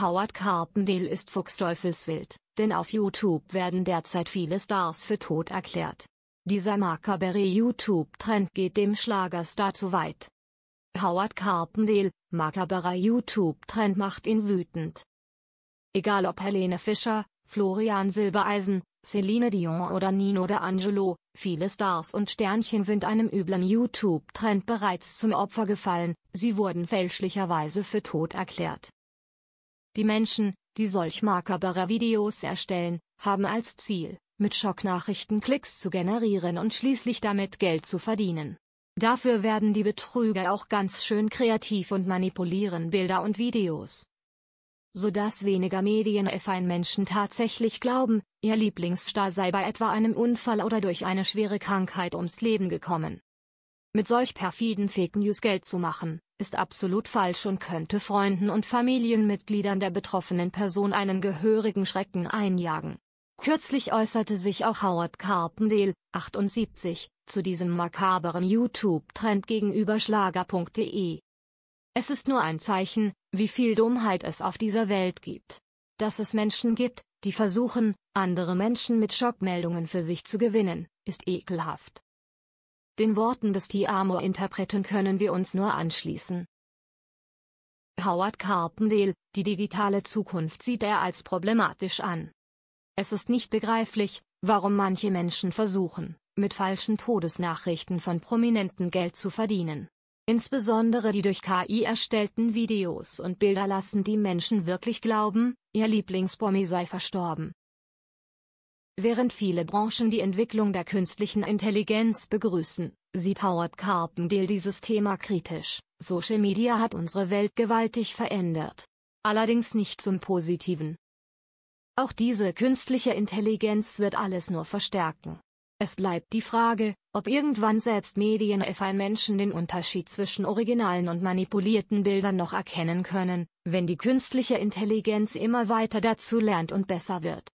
Howard Carpendale ist fuchsteufelswild, denn auf YouTube werden derzeit viele Stars für tot erklärt. Dieser makabere YouTube-Trend geht dem Schlagerstar zu weit. Howard Carpendale, makaberer YouTube-Trend macht ihn wütend. Egal ob Helene Fischer, Florian Silbereisen, Celine Dion oder Nino D'Angelo, viele Stars und Sternchen sind einem üblen YouTube-Trend bereits zum Opfer gefallen, sie wurden fälschlicherweise für tot erklärt. Die Menschen, die solch makabere Videos erstellen, haben als Ziel, mit Schocknachrichten Klicks zu generieren und schließlich damit Geld zu verdienen. Dafür werden die Betrüger auch ganz schön kreativ und manipulieren Bilder und Videos. Sodass weniger medienaffin Menschen tatsächlich glauben, ihr Lieblingsstar sei bei etwa einem Unfall oder durch eine schwere Krankheit ums Leben gekommen. Mit solch perfiden Fake News Geld zu machen, ist absolut falsch und könnte Freunden und Familienmitgliedern der betroffenen Person einen gehörigen Schrecken einjagen. Kürzlich äußerte sich auch Howard Carpendale, 78, zu diesem makaberen YouTube-Trend gegenüber Schlager.de. Es ist nur ein Zeichen, wie viel Dummheit es auf dieser Welt gibt. Dass es Menschen gibt, die versuchen, andere Menschen mit Schockmeldungen für sich zu gewinnen, ist ekelhaft. Den Worten des Chiamo-Interpreten können wir uns nur anschließen. Howard Carpendale, die digitale Zukunft sieht er als problematisch an. Es ist nicht begreiflich, warum manche Menschen versuchen, mit falschen Todesnachrichten von Prominenten Geld zu verdienen. Insbesondere die durch KI erstellten Videos und Bilder lassen die Menschen wirklich glauben, ihr Lieblingsbommi sei verstorben. Während viele Branchen die Entwicklung der künstlichen Intelligenz begrüßen, sieht Howard Carpendale dieses Thema kritisch. Social Media hat unsere Welt gewaltig verändert. Allerdings nicht zum Positiven. Auch diese künstliche Intelligenz wird alles nur verstärken. Es bleibt die Frage, ob irgendwann selbst Medieneffen Menschen den Unterschied zwischen originalen und manipulierten Bildern noch erkennen können, wenn die künstliche Intelligenz immer weiter dazu lernt und besser wird.